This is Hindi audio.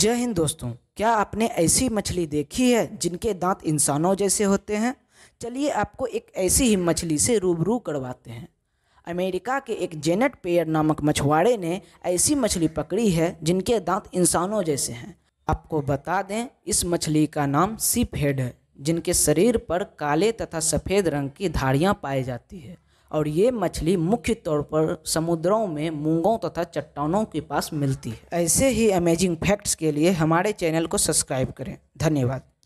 जय हिंद दोस्तों क्या आपने ऐसी मछली देखी है जिनके दांत इंसानों जैसे होते हैं चलिए आपको एक ऐसी ही मछली से रूबरू करवाते हैं अमेरिका के एक जेनेट पेयर नामक मछुआरे ने ऐसी मछली पकड़ी है जिनके दांत इंसानों जैसे हैं आपको बता दें इस मछली का नाम सीप हेड है जिनके शरीर पर काले तथा सफ़ेद रंग की धारियाँ पाई जाती है और ये मछली मुख्य तौर पर समुद्रों में मूंगों तथा चट्टानों के पास मिलती है ऐसे ही अमेजिंग फैक्ट्स के लिए हमारे चैनल को सब्सक्राइब करें धन्यवाद